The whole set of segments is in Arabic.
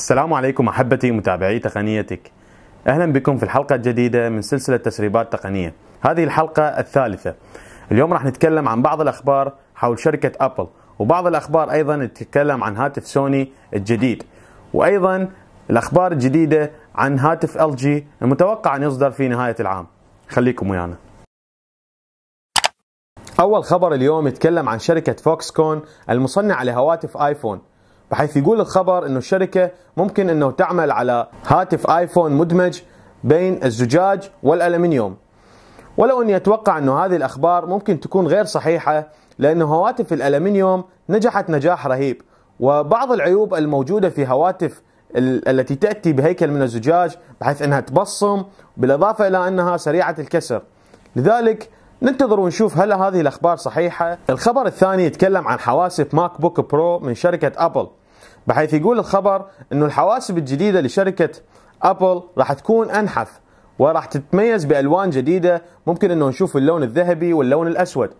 السلام عليكم احبتي متابعي تقنيتك. اهلا بكم في الحلقه الجديده من سلسله تسريبات تقنيه. هذه الحلقه الثالثه. اليوم راح نتكلم عن بعض الاخبار حول شركه ابل وبعض الاخبار ايضا تتكلم عن هاتف سوني الجديد. وايضا الاخبار الجديده عن هاتف ال جي المتوقع ان يصدر في نهايه العام. خليكم ويانا. اول خبر اليوم يتكلم عن شركه فوكس كون المصنعه لهواتف ايفون بحيث يقول الخبر انه الشركة ممكن أنه تعمل على هاتف آيفون مدمج بين الزجاج والألمنيوم ولو أني أتوقع انه هذه الأخبار ممكن تكون غير صحيحة لأن هواتف الألمنيوم نجحت نجاح رهيب وبعض العيوب الموجودة في هواتف التي تأتي بهيكل من الزجاج بحيث أنها تبصم بالإضافة إلى أنها سريعة الكسر لذلك ننتظر ونشوف هل هذه الأخبار صحيحة الخبر الثاني يتكلم عن حواسب ماك بوك برو من شركة أبل بحيث يقول الخبر انه الحواسب الجديده لشركه ابل راح تكون انحف وراح تتميز بالوان جديده ممكن انه نشوف اللون الذهبي واللون الاسود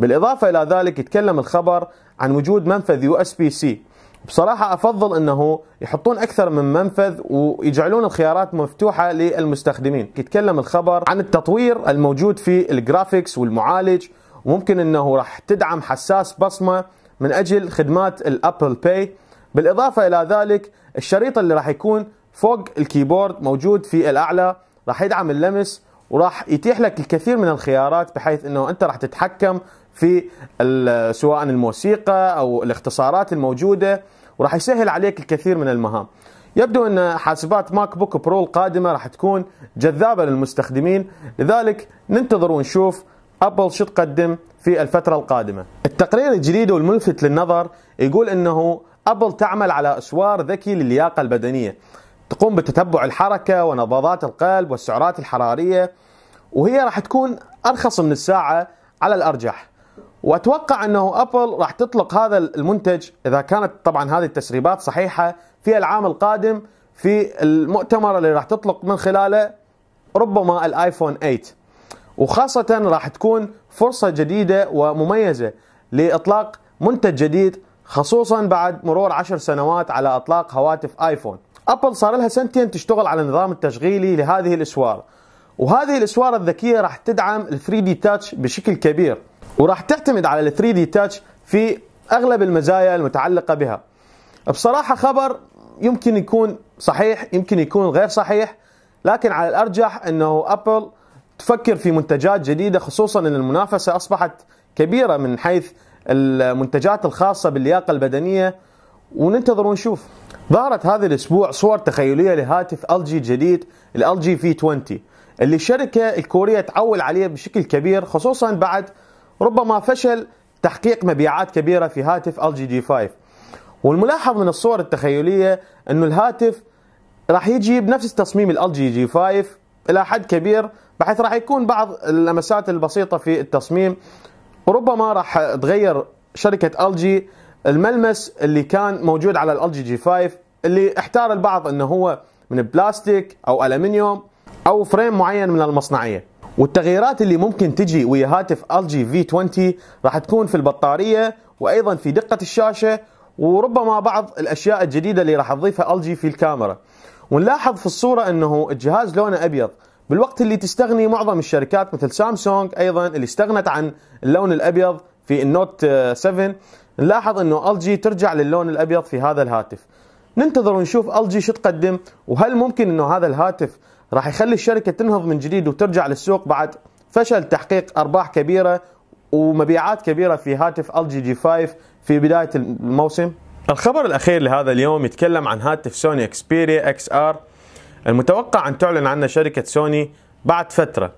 بالاضافه الى ذلك يتكلم الخبر عن وجود منفذ يو اس بي سي بصراحه افضل انه يحطون اكثر من منفذ ويجعلون الخيارات مفتوحه للمستخدمين يتكلم الخبر عن التطوير الموجود في الجرافيكس والمعالج وممكن انه راح تدعم حساس بصمه من اجل خدمات الابل باي بالاضافه الى ذلك الشريط اللي راح يكون فوق الكيبورد موجود في الاعلى راح يدعم اللمس وراح يتيح لك الكثير من الخيارات بحيث انه انت راح تتحكم في سواء الموسيقى او الاختصارات الموجوده وراح يسهل عليك الكثير من المهام. يبدو ان حاسبات ماك بوك برو القادمه راح تكون جذابه للمستخدمين، لذلك ننتظر ونشوف ابل شو تقدم في الفترة القادمة التقرير الجديد والملفت للنظر يقول انه ابل تعمل على اسوار ذكي للياقة البدنية تقوم بتتبع الحركة ونبضات القلب والسعرات الحرارية وهي راح تكون ارخص من الساعة على الارجح واتوقع انه ابل راح تطلق هذا المنتج اذا كانت طبعا هذه التسريبات صحيحه في العام القادم في المؤتمر اللي راح تطلق من خلاله ربما الايفون 8 وخاصة راح تكون فرصة جديدة ومميزة لإطلاق منتج جديد خصوصا بعد مرور عشر سنوات على إطلاق هواتف آيفون أبل صار لها سنتين تشتغل على النظام التشغيلي لهذه الأسوار وهذه الأسوار الذكية راح تدعم ال 3 دي تاتش بشكل كبير وراح تعتمد على ال 3 دي تاتش في أغلب المزايا المتعلقة بها بصراحة خبر يمكن يكون صحيح يمكن يكون غير صحيح لكن على الأرجح أنه أبل تفكر في منتجات جديده خصوصا ان المنافسه اصبحت كبيره من حيث المنتجات الخاصه باللياقه البدنيه وننتظر ونشوف ظهرت هذا الاسبوع صور تخيليه لهاتف الجي الجديد جي في 20 اللي الشركه الكوريه تعول عليه بشكل كبير خصوصا بعد ربما فشل تحقيق مبيعات كبيره في هاتف ال جي 5 والملاحظ من الصور التخيليه انه الهاتف راح يجي بنفس تصميم الالجي جي 5 الى حد كبير بحيث راح يكون بعض اللمسات البسيطه في التصميم وربما راح تغير شركه الجي الملمس اللي كان موجود على الالجي جي 5 اللي احتار البعض انه هو من بلاستيك او الومنيوم او فريم معين من المصنعيه والتغييرات اللي ممكن تجي ويا هاتف الجي في 20 راح تكون في البطاريه وايضا في دقه الشاشه وربما بعض الاشياء الجديده اللي راح تضيفها الجي في الكاميرا ونلاحظ في الصورة أنه الجهاز لونه أبيض بالوقت اللي تستغني معظم الشركات مثل سامسونج أيضا اللي استغنت عن اللون الأبيض في النوت 7 آه، نلاحظ أنه LG ترجع للون الأبيض في هذا الهاتف ننتظر ونشوف LG شو تقدم وهل ممكن أنه هذا الهاتف راح يخلي الشركة تنهض من جديد وترجع للسوق بعد فشل تحقيق أرباح كبيرة ومبيعات كبيرة في هاتف LG G5 في بداية الموسم الخبر الأخير لهذا اليوم يتكلم عن هاتف سوني إكسبيريا اكس ار المتوقع أن تعلن عنه شركة سوني بعد فترة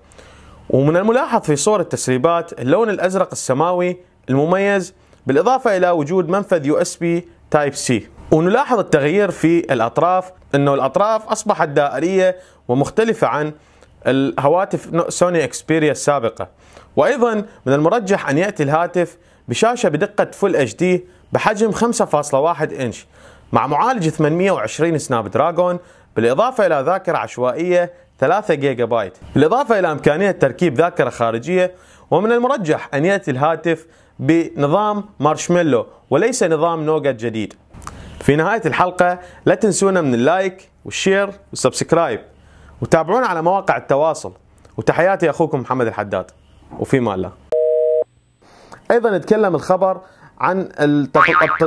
ومن الملاحظ في صور التسريبات اللون الأزرق السماوي المميز بالإضافة إلى وجود منفذ يو اس بي تايب سي ونلاحظ التغيير في الأطراف أنه الأطراف أصبحت دائرية ومختلفة عن الهواتف سوني اكسبيريا السابقة وأيضا من المرجح أن يأتي الهاتف بشاشة بدقة فول اتش دي بحجم 5.1 انش مع معالج 820 سناب دراجون بالإضافة إلى ذاكرة عشوائية 3 جيجا بايت بالإضافة إلى إمكانية تركيب ذاكرة خارجية ومن المرجح أن يأتي الهاتف بنظام مارشميلو وليس نظام نوغا جديد في نهاية الحلقة لا تنسونا من اللايك والشير والسبسكرايب وتابعونا على مواقع التواصل وتحياتي أخوكم محمد الحداد وفي ماله أيضا نتكلم الخبر عن التفق...